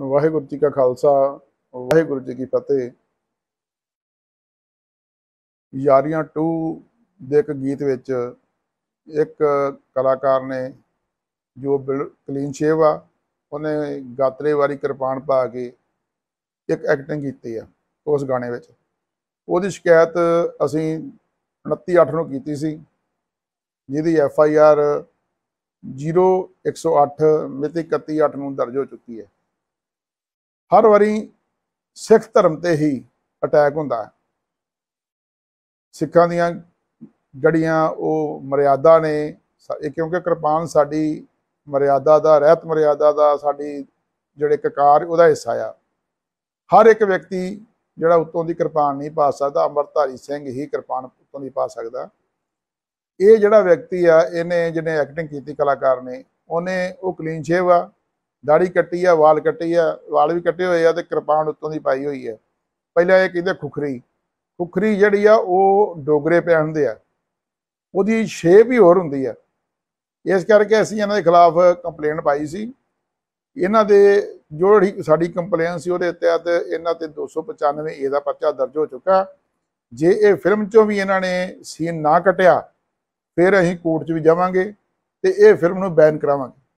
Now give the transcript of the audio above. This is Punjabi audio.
ਵਾਹਿਗੁਰੂ ਜੀ ਕਾ ਖਾਲਸਾ ਵਾਹਿਗੁਰੂ ਜੀ ਕੀ ਫਤਿਹ ਯਾਰੀਆਂ 2 ਦੇ ਇੱਕ ਗੀਤ ਵਿੱਚ ਇੱਕ ਕਲਾਕਾਰ ਨੇ ਜੋ ਕਲੀਨ ਸ਼ੇਵ ਆ ਉਹਨੇ ਗਾਤਰੇ ਵਾਰੀ ਕਿਰਪਾਨ ਪਾ ਕੇ ਇੱਕ ਐਕਟਿੰਗ ਕੀਤੀ ਆ ਉਸ ਗਾਣੇ ਵਿੱਚ ਉਹਦੀ ਸ਼ਿਕਾਇਤ ਅਸੀਂ 29 8 ਨੂੰ ਕੀਤੀ ਸੀ ਜਿਹਦੀ ਐਫ ਆਈ ਆਰ 0108 ਮਿਤੀ 31 8 ਨੂੰ ਦਰਜ ਹੋ ਚੁੱਕੀ ਹੈ ਹਰ ਵਾਰੀ ਸਿੱਖ ਧਰਮ ਤੇ ਹੀ ਅਟੈਕ ਹੁੰਦਾ ਹੈ ਸਿੱਖਾਂ ਦੀਆਂ ਜੜੀਆਂ ਉਹ ਮਰਿਆਦਾ ਨੇ ਇਹ ਕਿਉਂਕਿ ਕਿਰਪਾਨ ਸਾਡੀ ਮਰਿਆਦਾ ਦਾ ਰਹਿਤ ਮਰਿਆਦਾ ਦਾ ਸਾਡੀ ਜਿਹੜੇ ਕਕਾਰ ਉਹਦਾ ਹਿੱਸਾ ਆ ਹਰ ਇੱਕ ਵਿਅਕਤੀ ਜਿਹੜਾ ਉਤੋਂ ਦੀ ਕਿਰਪਾਨ ਨਹੀਂ ਪਾ ਸਕਦਾ ਅਮਰਧਾਰੀ ਸਿੰਘ ਹੀ ਕਿਰਪਾਨ ਉਤੋਂ ਦੀ ਪਾ ਸਕਦਾ ਇਹ ਜਿਹੜਾ ਵਿਅਕਤੀ ਆ ਇਹਨੇ ਜਿਹਨੇ ਐਕਟਿੰਗ ਕੀਤੀ ਕਲਾਕਾਰ ਨੇ ਉਹਨੇ ਉਹ ਕਲੀਨ ਸ਼ੇਵ ਆ ਦਾੜੀ ਕੱਟੀ ਆ ਵਾਲ ਕੱਟੇ ਆ ਵਾਲ ਵੀ ਕੱਟੇ ਹੋਏ ਆ ਤੇ ਕਿਰਪਾਨ ਉੱਤੋਂ ਦੀ ਪਾਈ ਹੋਈ ਆ ਪਹਿਲਾਂ ਇਹ ਕਹਿੰਦੇ ਖੁਖਰੀ ਖੁਖਰੀ ਜਿਹੜੀ ਆ ਉਹ ਡੋਗਰੇ ਪਹਿਨਦੇ ਆ ਉਹਦੀ ਸ਼ੇਪ ਹੀ ਹੋਰ ਹੁੰਦੀ ਆ ਇਸ ਕਰਕੇ ਅਸੀਂ ਇਹਨਾਂ ਦੇ ਖਿਲਾਫ ਕੰਪਲੇਂਟ ਪਾਈ ਸੀ ਇਹਨਾਂ ਦੇ ਜੋ ਸਾਡੀ ਕੰਪਲੇਨ ਸੀ ਉਹਦੇ ਤਹਿਤ ਇਹਨਾਂ ਤੇ 295 ਏ ਦਾ ਪਰਚਾ ਦਰਜ ਹੋ ਚੁੱਕਾ ਜੇ ਇਹ ਫਿਲਮ ਚੋਂ ਵੀ ਇਹਨਾਂ ਨੇ ਸੀਨ ਨਾ ਕਟਿਆ ਫਿਰ ਅਸੀਂ ਕੋਰਟ 'ਚ ਵੀ ਜਾਵਾਂਗੇ ਤੇ ਇਹ ਫਿਲਮ ਨੂੰ ਬੈਨ ਕਰਾਵਾਂਗੇ